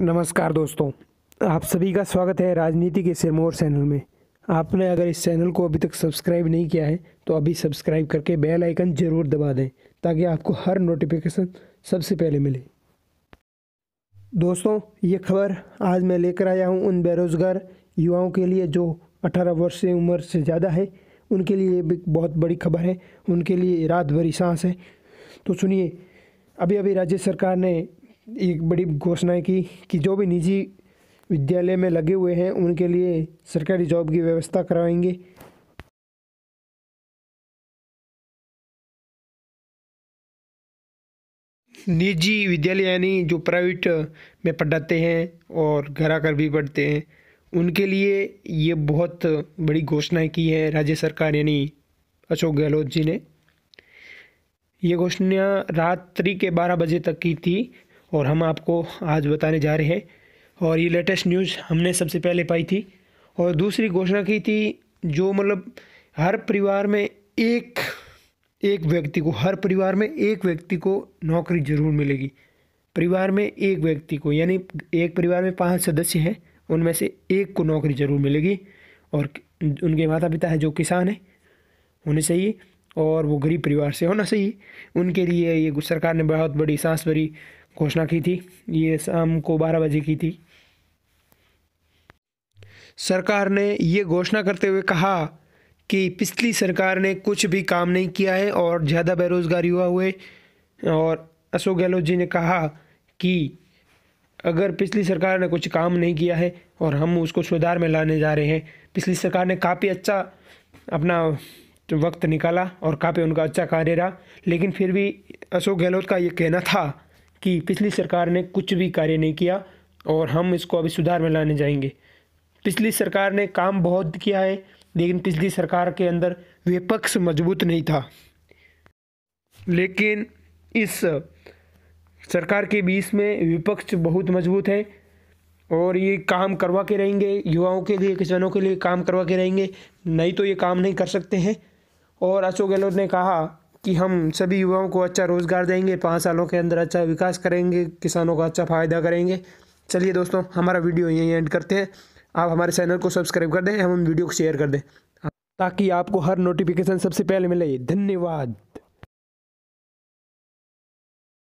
नमस्कार दोस्तों आप सभी का स्वागत है राजनीति के सिरमौर चैनल में आपने अगर इस चैनल को अभी तक सब्सक्राइब नहीं किया है तो अभी सब्सक्राइब करके बेल आइकन ज़रूर दबा दें ताकि आपको हर नोटिफिकेशन सबसे पहले मिले दोस्तों ये खबर आज मैं लेकर आया हूँ उन बेरोज़गार युवाओं के लिए जो अठारह वर्ष से उम्र से ज़्यादा है उनके लिए भी बहुत बड़ी खबर है उनके लिए रात भरी सांस है तो सुनिए अभी अभी राज्य सरकार ने एक बड़ी घोषणा की कि जो भी निजी विद्यालय में लगे हुए हैं उनके लिए सरकारी जॉब की व्यवस्था करवाएंगे निजी विद्यालय यानी जो प्राइवेट में पढ़ाते हैं और घर आकर भी पढ़ते हैं उनके लिए ये बहुत बड़ी घोषणाएँ की है राज्य सरकार यानी अशोक गहलोत जी ने ये घोषणा रात्रि के बारह बजे तक की थी और हम आपको आज बताने जा रहे हैं और ये लेटेस्ट न्यूज़ हमने सबसे पहले पाई थी और दूसरी घोषणा की थी जो मतलब हर परिवार में एक एक व्यक्ति को हर परिवार में एक व्यक्ति को नौकरी ज़रूर मिलेगी परिवार में एक व्यक्ति को यानी एक परिवार में पांच सदस्य हैं उनमें से एक को नौकरी ज़रूर मिलेगी और उनके माता पिता हैं जो किसान हैं उन्हें चाहिए और वो गरीब परिवार से होना चाहिए उनके लिए ये सरकार ने बहुत बड़ी सांस भरी घोषणा की थी ये शाम को बारह बजे की थी सरकार ने ये घोषणा करते हुए कहा कि पिछली सरकार ने कुछ भी काम नहीं किया है और ज़्यादा बेरोज़गारी हुआ हुए और अशोक गहलोत जी ने कहा कि अगर पिछली सरकार ने कुछ काम नहीं किया है और हम उसको सुधार में लाने जा रहे हैं पिछली सरकार ने काफ़ी अच्छा अपना वक्त निकाला और काफ़ी उनका अच्छा कार्य रहा लेकिन फिर भी अशोक गहलोत का ये कहना था कि पिछली सरकार ने कुछ भी कार्य नहीं किया और हम इसको अभी सुधार में लाने जाएंगे पिछली सरकार ने काम बहुत किया है लेकिन पिछली सरकार के अंदर विपक्ष मजबूत नहीं था लेकिन इस सरकार के बीच में विपक्ष बहुत मजबूत है और ये काम करवा के रहेंगे युवाओं के लिए किसानों के लिए काम करवा के रहेंगे नहीं तो ये काम नहीं कर सकते हैं और अशोक गहलोत ने कहा कि हम सभी युवाओं को अच्छा रोज़गार देंगे पाँच सालों के अंदर अच्छा विकास करेंगे किसानों का अच्छा फ़ायदा करेंगे चलिए दोस्तों हमारा वीडियो यहीं एंड करते हैं आप हमारे चैनल को सब्सक्राइब कर दें हम वीडियो को शेयर कर दें ताकि आपको हर नोटिफिकेशन सबसे पहले मिले धन्यवाद